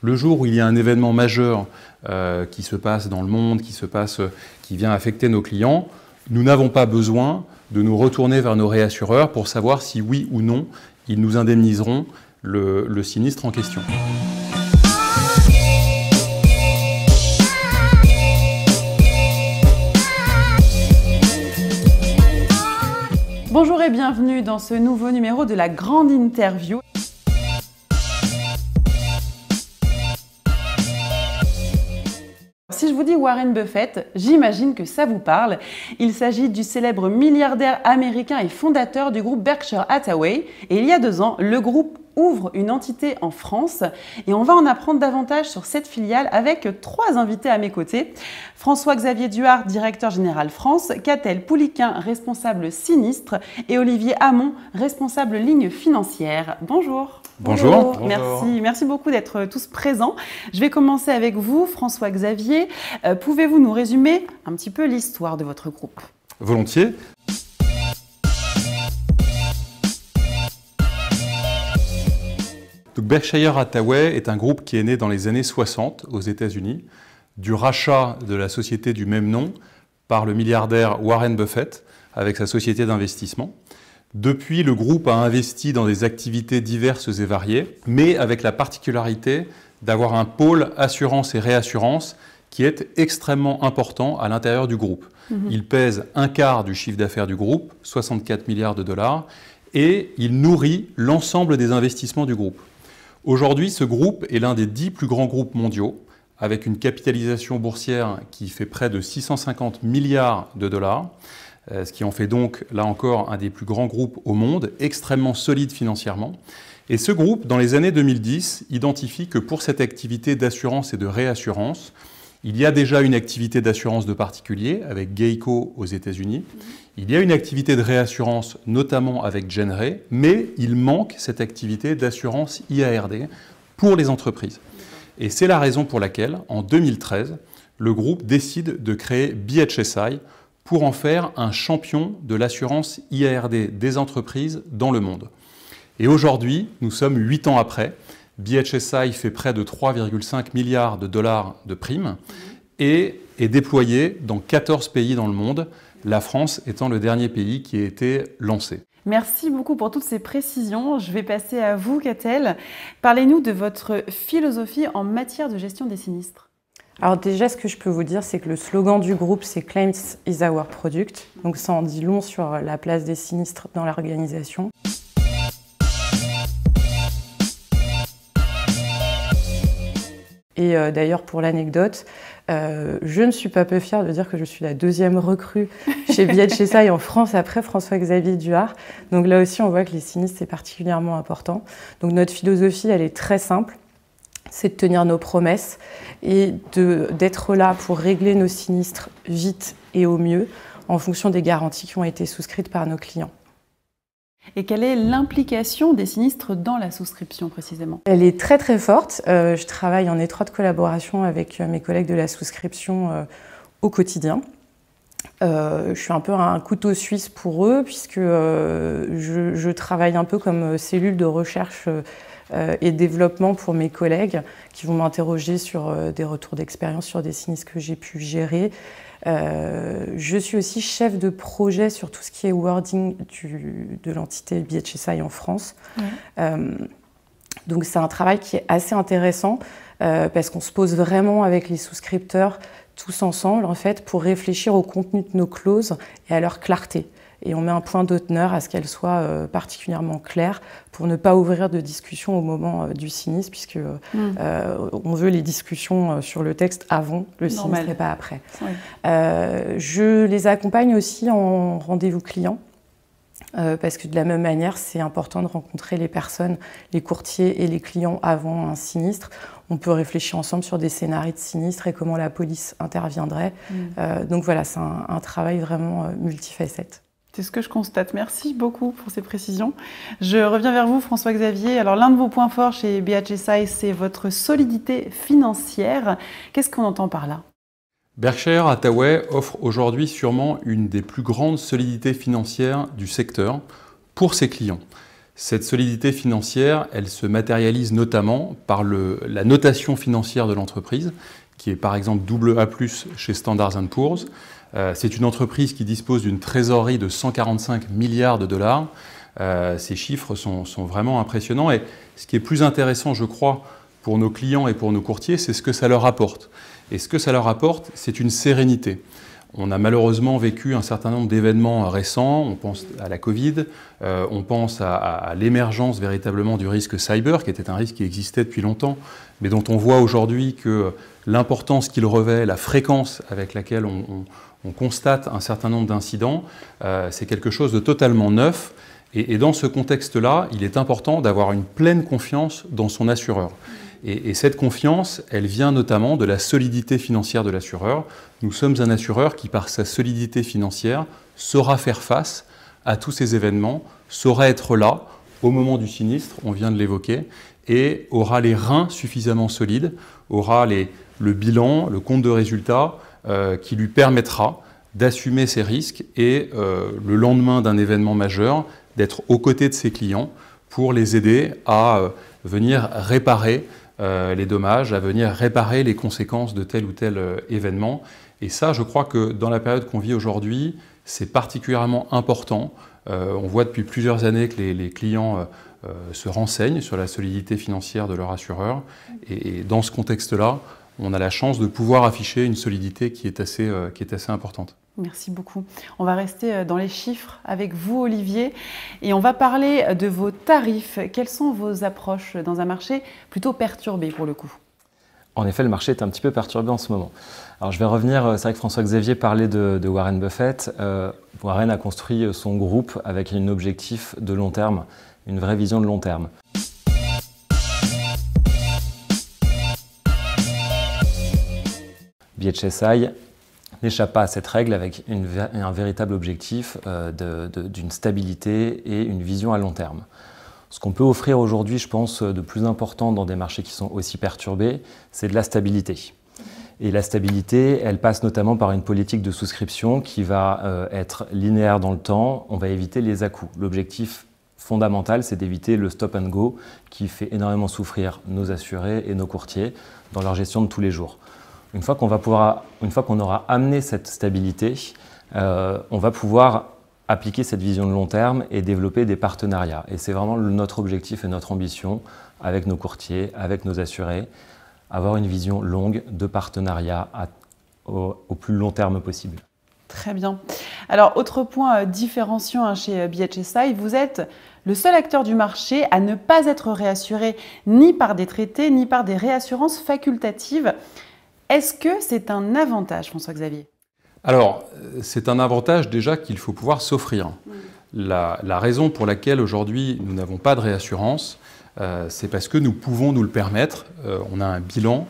Le jour où il y a un événement majeur euh, qui se passe dans le monde, qui, se passe, euh, qui vient affecter nos clients, nous n'avons pas besoin de nous retourner vers nos réassureurs pour savoir si oui ou non ils nous indemniseront le sinistre en question. Bonjour et bienvenue dans ce nouveau numéro de la grande interview. si je vous dis Warren Buffett, j'imagine que ça vous parle. Il s'agit du célèbre milliardaire américain et fondateur du groupe Berkshire Hathaway. Et il y a deux ans, le groupe ouvre une entité en France et on va en apprendre davantage sur cette filiale avec trois invités à mes côtés. François-Xavier Duard, directeur général France, Catel Pouliquin, responsable sinistre et Olivier Hamon, responsable ligne financière. Bonjour. Bonjour. Merci, merci beaucoup d'être euh, tous présents. Je vais commencer avec vous, François-Xavier. Euh, pouvez-vous nous résumer un petit peu l'histoire de votre groupe Volontiers. Berkshire Hathaway est un groupe qui est né dans les années 60 aux États-Unis du rachat de la société du même nom par le milliardaire Warren Buffett avec sa société d'investissement. Depuis, le groupe a investi dans des activités diverses et variées, mais avec la particularité d'avoir un pôle assurance et réassurance qui est extrêmement important à l'intérieur du groupe. Mhm. Il pèse un quart du chiffre d'affaires du groupe, 64 milliards de dollars, et il nourrit l'ensemble des investissements du groupe. Aujourd'hui, ce groupe est l'un des dix plus grands groupes mondiaux, avec une capitalisation boursière qui fait près de 650 milliards de dollars. Euh, ce qui en fait donc, là encore, un des plus grands groupes au monde, extrêmement solide financièrement. Et ce groupe, dans les années 2010, identifie que pour cette activité d'assurance et de réassurance, il y a déjà une activité d'assurance de particulier avec Geico aux États-Unis. Il y a une activité de réassurance notamment avec Genre, mais il manque cette activité d'assurance IARD pour les entreprises. Et c'est la raison pour laquelle, en 2013, le groupe décide de créer BHSI, pour en faire un champion de l'assurance IARD des entreprises dans le monde. Et aujourd'hui, nous sommes 8 ans après. BHSI fait près de 3,5 milliards de dollars de primes et est déployé dans 14 pays dans le monde, la France étant le dernier pays qui a été lancé. Merci beaucoup pour toutes ces précisions. Je vais passer à vous, Catel. Parlez-nous de votre philosophie en matière de gestion des sinistres. Alors déjà, ce que je peux vous dire, c'est que le slogan du groupe, c'est Claims is our product. Donc ça en dit long sur la place des sinistres dans l'organisation. Et euh, d'ailleurs, pour l'anecdote, euh, je ne suis pas peu fière de dire que je suis la deuxième recrue chez Biet et en France après François-Xavier Duart. Donc là aussi, on voit que les sinistres, c'est particulièrement important. Donc notre philosophie, elle est très simple c'est de tenir nos promesses et d'être là pour régler nos sinistres vite et au mieux en fonction des garanties qui ont été souscrites par nos clients. Et quelle est l'implication des sinistres dans la souscription précisément Elle est très très forte. Euh, je travaille en étroite collaboration avec euh, mes collègues de la souscription euh, au quotidien. je suis un peu un couteau suisse pour eux puisque je, je, travaille un peu comme cellule de recherche euh, et développement pour mes collègues qui vont m'interroger sur euh, des retours d'expérience sur des sinistres que j'ai pu gérer. Euh, je suis aussi chef de projet sur tout ce qui est wording de l'entité BHSI en France. donc c'est un travail qui est assez intéressant parce qu'on se pose vraiment avec les souscripteurs tous ensemble en fait pour réfléchir au contenu de nos clauses et à leur clarté et on met un point d'honneur à ce qu'elle soit euh, particulièrement claire pour ne pas ouvrir de discussion au moment euh, du sinistre, puisque euh, hmm. on veut les discussions sur le texte avant le sinistre et pas après. je les accompagne aussi en rendez-vous client. parce que de la même manière, c'est important de rencontrer les personnes, les courtiers et les clients avant un sinistre. On peut réfléchir ensemble sur des scénarios de sinistre et comment la police interviendrait. Hmm. donc voilà, c'est un travail vraiment multifacette. C'est ce que je constate. Merci beaucoup pour ces précisions. Je reviens vers vous, François-Xavier. Alors, l'un de vos points forts chez BHSI, c'est votre solidité financière. Qu'est-ce qu'on entend par là Berkshire Hathaway offre aujourd'hui sûrement une des plus grandes solidités financières du secteur pour ses clients. Cette solidité financière, elle se matérialise notamment par le, la notation financière de l'entreprise qui est par exemple double A+, chez Standards Poor's. Euh, c'est une entreprise qui dispose d'une trésorerie de 145 milliards de dollars. Euh, ces chiffres sont, sont, vraiment impressionnants et ce qui est plus intéressant, je crois, pour nos clients et pour nos courtiers, c'est ce que ça leur apporte. Et ce que ça leur apporte, c'est une sérénité. On a malheureusement vécu un certain nombre d'événements récents, on pense à la Covid, euh, on pense à, l'émergence véritablement du risque cyber, qui était un risque qui existait depuis longtemps, mais dont on voit aujourd'hui que l'importance qu'il revêt, la fréquence avec laquelle on, constate un certain nombre d'incidents, euh, c'est quelque chose de totalement neuf. et dans ce contexte-là, il est important d'avoir une pleine confiance dans son assureur. Et, cette confiance, elle vient notamment de la solidité financière de l'assureur. Nous sommes un assureur qui, par sa solidité financière, saura faire face à tous ces événements, saura être là au moment du sinistre, on vient de l'évoquer, et aura les reins suffisamment solides, aura les, le bilan, le compte de résultat euh, qui lui permettra d'assumer ses risques et euh, le lendemain d'un événement majeur, d'être aux côtés de ses clients pour les aider à euh, venir réparer euh, les dommages, à venir réparer les conséquences de tel ou tel euh, événement. Et ça, je crois que dans la période qu'on vit aujourd'hui, c'est particulièrement important. Euh, on voit depuis plusieurs années que les, clients se renseignent sur la solidité financière de leur assureur. et dans ce contexte-là, on a la chance de pouvoir afficher une solidité qui est assez, euh, qui est assez importante. Merci beaucoup. On va rester euh, dans les chiffres avec vous, Olivier, et on va parler de vos tarifs. Quelles sont vos approches dans un marché plutôt perturbé pour le coup En effet, le marché est un petit peu perturbé en ce moment. Alors je vais revenir, euh, c'est vrai que François-Xavier parlait de, Warren Buffett. Warren a construit son groupe avec un objectif de long terme, une vraie vision de long terme. BHSI n'échappe pas à cette règle avec un véritable objectif euh, d'une stabilité et une vision à long terme. Ce qu'on peut offrir aujourd'hui, je pense, de plus important dans des marchés qui sont aussi perturbés, c'est de la stabilité. Et la stabilité, elle passe notamment par une politique de souscription qui va euh, être linéaire dans le temps. On va éviter les à-coups. L'objectif fondamental, c'est d'éviter le stop and go qui fait énormément souffrir nos assurés et nos courtiers dans leur gestion de tous les jours. Une fois qu'on une fois qu'on aura amené cette stabilité, euh, on va pouvoir appliquer cette vision de long terme et développer des partenariats. Et c'est vraiment notre objectif et notre ambition avec nos courtiers, avec nos assurés, avoir une vision longue de partenariat au, plus long terme possible. Très bien. Alors, autre point euh, différenciant hein, chez euh, BHSI, vous êtes le seul acteur du marché à ne pas être réassuré ni par des traités, ni par des réassurances facultatives. Est-ce que c'est un avantage, François-Xavier Alors, c'est un avantage déjà qu'il faut pouvoir s'offrir. Mm. La, raison pour laquelle aujourd'hui nous n'avons pas de réassurance, euh, c'est parce que nous pouvons nous le permettre. Euh, on a un bilan,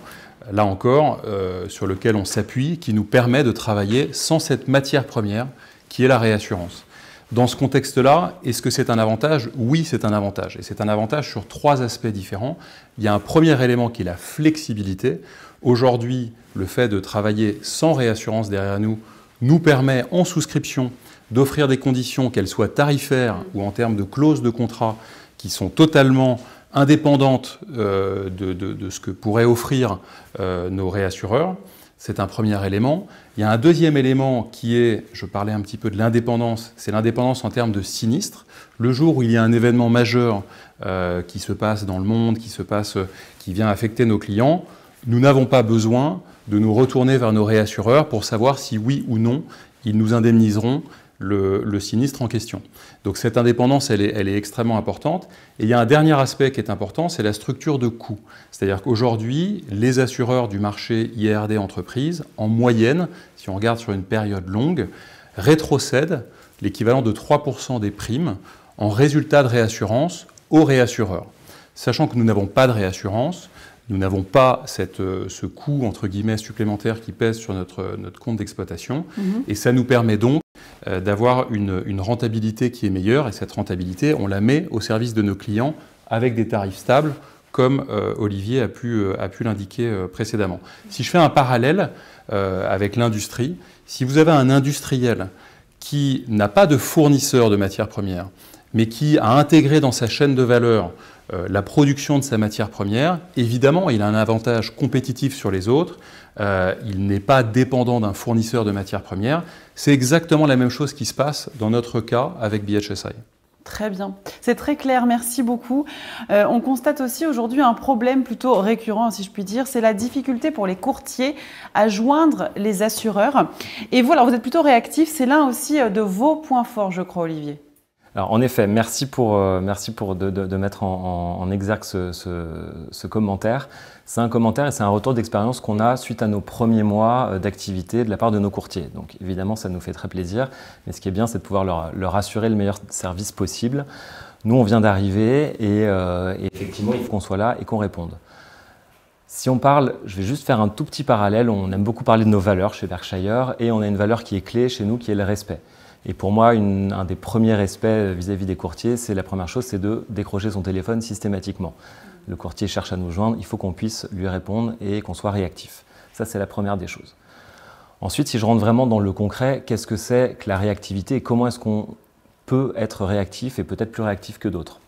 là encore, euh, sur lequel on s'appuie, qui nous permet de travailler sans cette matière première qui est la réassurance. Dans ce contexte-là, est-ce que c'est un avantage Oui, c'est un avantage. Et c'est un avantage sur trois aspects différents. Il y a un premier élément qui est la flexibilité. Aujourd'hui, le fait de travailler sans réassurance derrière nous nous permet en souscription d'offrir des conditions, qu'elles soient tarifaires ou en termes de clauses de contrat, qui sont totalement indépendantes euh, de, ce que pourraient offrir euh, nos réassureurs. C'est un premier élément. Il y a un deuxième élément qui est, je parlais un petit peu de l'indépendance, c'est l'indépendance en termes de sinistre. Le jour où il y a un événement majeur euh, qui se passe dans le monde, qui se passe, qui vient affecter nos clients, nous n'avons pas besoin de nous retourner vers nos réassureurs pour savoir si oui ou non ils nous indemniseront le, sinistre en question. Donc cette indépendance, elle est, elle est, extrêmement importante. Et il y a un dernier aspect qui est important, c'est la structure de coût. C'est-à-dire qu'aujourd'hui, les assureurs du marché IRD entreprise, en moyenne, si on regarde sur une période longue, rétrocèdent l'équivalent de 3% des primes en résultat de réassurance aux réassureurs. Sachant que nous n'avons pas de réassurance, nous n'avons pas cette, euh, ce coût, entre guillemets, supplémentaire qui pèse sur notre, euh, notre compte d'exploitation. Mhm. Et ça nous permet donc euh, d'avoir une, rentabilité qui est meilleure. Et cette rentabilité, on la met au service de nos clients avec des tarifs stables comme Olivier a pu, a pu l'indiquer précédemment. Si je fais un parallèle avec l'industrie, si vous avez un industriel qui n'a pas de fournisseur de matières premières, mais qui a intégré dans sa chaîne de valeur euh, la production de sa matière première. Évidemment, il a un avantage compétitif sur les autres. Euh, il n'est pas dépendant d'un fournisseur de matière première. C'est exactement la même chose qui se passe dans notre cas avec BHSI. Très bien, c'est très clair, merci beaucoup. Euh, on constate aussi aujourd'hui un problème plutôt récurrent, si je puis dire, c'est la difficulté pour les courtiers à joindre les assureurs. Et vous, vous êtes plutôt réactif, c'est l'un aussi de vos points forts, je crois, Olivier. Alors, en effet, merci euh, merci de, mettre en, exergue ce, commentaire. C'est un commentaire et c'est un retour d'expérience qu'on a suite à nos premiers mois euh, d'activité de la part de nos courtiers. Donc évidemment, ça nous fait très plaisir, mais ce qui est bien, c'est de pouvoir leur, assurer le meilleur service possible. Nous, on vient d'arriver et, euh, et effectivement, il faut qu'on soit là et qu'on réponde. Si on parle, je vais juste faire un tout petit parallèle, on aime beaucoup parler de nos valeurs chez Berkshire et on a une valeur qui est clé chez nous qui est le respect. Et pour moi, un des premiers aspects vis-à-vis des courtiers, c'est la première chose, c'est de décrocher son téléphone systématiquement. Le courtier cherche à nous joindre, il faut qu'on puisse lui répondre et qu'on soit réactif. Ça, c'est la première des choses. Ensuite, si je rentre vraiment dans le concret, qu'est-ce que c'est que la réactivité et comment est-ce qu'on peut être réactif et peut-être plus réactif que d'autres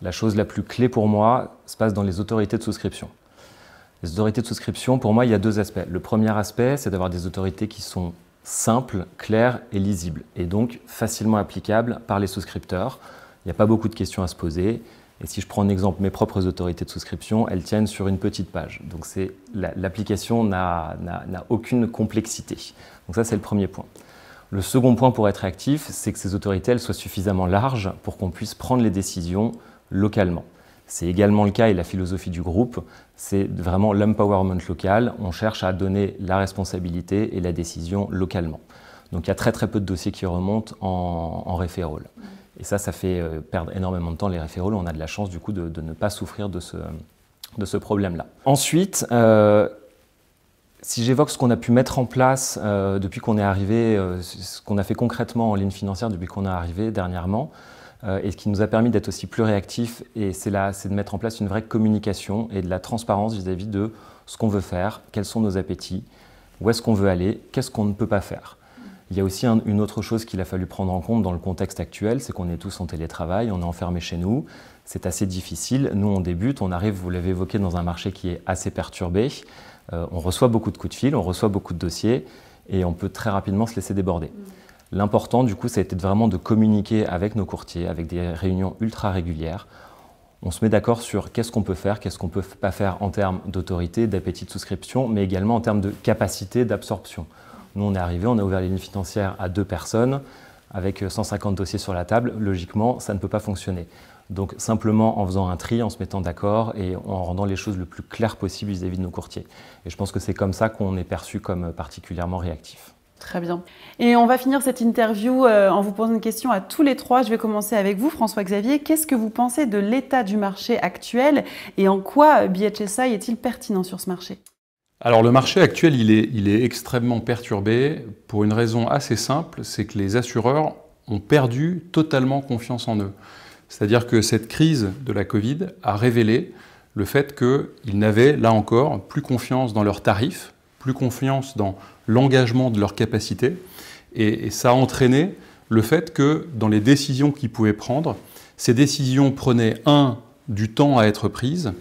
La chose la plus clé pour moi se passe dans les autorités de souscription. Les autorités de souscription, pour moi, il y a deux aspects. Le premier aspect, c'est d'avoir des autorités qui sont simple, clair et lisible, et donc facilement applicable par les souscripteurs. Il n'y a pas beaucoup de questions à se poser. Et si je prends en exemple mes propres autorités de souscription, elles tiennent sur une petite page. Donc l'application n'a aucune complexité. Donc ça, c'est le premier point. Le second point pour être actif, c'est que ces autorités elles soient suffisamment larges pour qu'on puisse prendre les décisions localement. C'est également le cas et la philosophie du groupe, c'est vraiment l'empowerment local. On cherche à donner la responsabilité et la décision localement. Donc il y a très très peu de dossiers qui remontent en, en Et ça, ça fait euh, perdre énormément de temps les référols. On a de la chance du coup de, ne pas souffrir de ce, problème-là. Ensuite, euh, si j'évoque ce qu'on a pu mettre en place euh, depuis qu'on est arrivé, ce qu'on a fait concrètement en ligne financière depuis qu'on est arrivé dernièrement, euh, et ce qui nous a permis d'être aussi plus réactifs. Et c'est de mettre en place une vraie communication et de la transparence vis-à-vis de ce qu'on veut faire, quels sont nos appétits, où est-ce qu'on veut aller, qu'est-ce qu'on ne peut pas faire. Il y a aussi une autre chose qu'il a fallu prendre en compte dans le contexte actuel, c'est qu'on est tous en télétravail, on est enfermé chez nous, c'est assez difficile. Nous, on débute, on arrive, vous l'avez évoqué, dans un marché qui est assez perturbé. Euh, on reçoit beaucoup de coups de fil, on reçoit beaucoup de dossiers et on peut très rapidement se laisser déborder. Mmh. L'important, du coup, ça a été vraiment de communiquer avec nos courtiers, avec des réunions ultra régulières. On se met d'accord sur qu'est-ce qu'on peut faire, qu'est-ce qu'on ne peut pas faire en termes d'autorité, d'appétit de souscription, mais également en termes de capacité d'absorption. Nous, on est arrivé, on a ouvert les lignes financières à deux personnes, avec 150 dossiers sur la table. Logiquement, ça ne peut pas fonctionner. Donc simplement en faisant un tri, en se mettant d'accord et en rendant les choses le plus claires possible vis-à-vis de nos courtiers. Et je pense que c'est comme ça qu'on est perçu comme particulièrement réactif. Très bien. Et on va finir cette interview euh, en vous posant une question à tous les trois. Je vais commencer avec vous, François-Xavier. Qu'est-ce que vous pensez de l'état du marché actuel et en quoi BHSI est-il pertinent sur ce marché Alors le marché actuel, il est, il est extrêmement perturbé pour une raison assez simple, c'est que les assureurs ont perdu totalement confiance en eux. C'est-à-dire que cette crise de la Covid a révélé le fait qu'ils n'avaient, là encore, plus confiance dans leurs tarifs, plus confiance dans l'engagement de leurs capacités. Et, ça a entraîné le fait que dans les décisions qu'ils pouvaient prendre, ces décisions prenaient, un, du temps à être prises,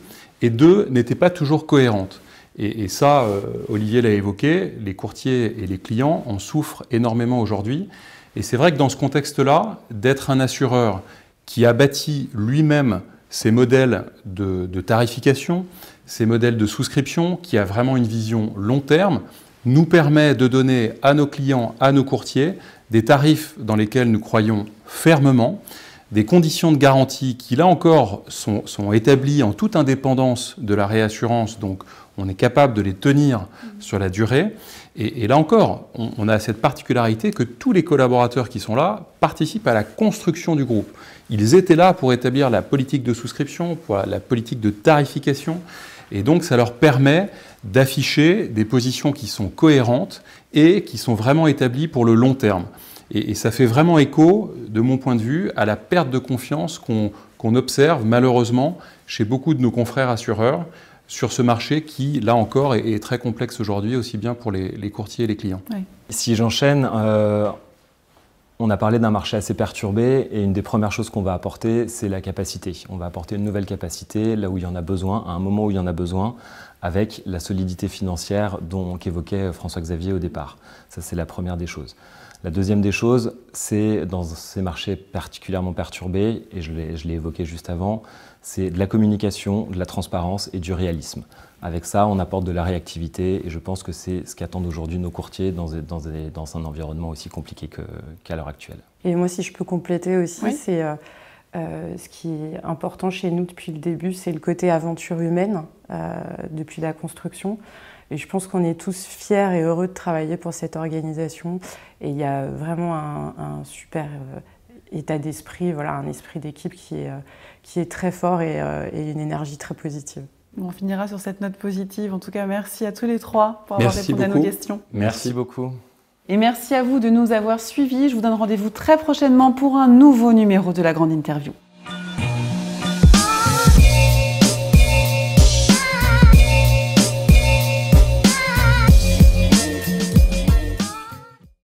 et deux, n'étaient pas toujours cohérentes. Et, ça, euh, Olivier l'a évoqué, les courtiers et les clients en souffrent énormément aujourd'hui. Et c'est vrai que dans ce contexte-là, d'être un assureur qui a bâti lui-même ses modèles de, tarification, ses modèles de souscription, qui a vraiment une vision long terme, nous permet de donner à nos clients, à nos courtiers, des tarifs dans lesquels nous croyons fermement, des conditions de garantie qui, là encore, sont, sont établies en toute indépendance de la réassurance, donc on est capable de les tenir sur la durée. Et, là encore, on, a cette particularité que tous les collaborateurs qui sont là participent à la construction du groupe. Ils étaient là pour établir la politique de souscription, pour la politique de tarification. Et donc ça leur permet d'afficher des positions qui sont cohérentes et qui sont vraiment établies pour le long terme. Et, ça fait vraiment écho, de mon point de vue, à la perte de confiance qu'on observe malheureusement chez beaucoup de nos confrères assureurs sur ce marché qui, là encore, est, très complexe aujourd'hui, aussi bien pour les, courtiers et les clients. Si j'enchaîne, euh, on a parlé d'un marché assez perturbé et une des premières choses qu'on va apporter, c'est la capacité. On va apporter une nouvelle capacité là où il y en a besoin, à un moment où il y en a besoin, avec la solidité financière dont qu'évoquait euh, François-Xavier au départ. Ça, c'est la première des choses. La deuxième des choses, c'est dans ces marchés particulièrement perturbés, et je l'ai évoqué juste avant, c'est de la communication, de la transparence et du réalisme. Avec ça, on apporte de la réactivité, et je pense que c'est ce qu'attendent aujourd'hui nos courtiers dans, un environnement aussi compliqué qu'à l'heure actuelle. Et moi, si je peux compléter aussi, c'est... Euh, euh, ce qui est important chez nous depuis le début, c'est le côté aventure humaine euh, depuis la construction. Et je pense qu'on est tous fiers et heureux de travailler pour cette organisation. Et il y a vraiment un, super euh, état d'esprit, voilà, un esprit d'équipe qui, qui, est très fort et, une énergie très positive. On finira sur cette note positive. En tout cas, merci à tous les trois pour avoir répondu à nos questions. Merci beaucoup. Et merci à vous de nous avoir suivis. Je vous donne rendez-vous très prochainement pour un nouveau numéro de la grande interview.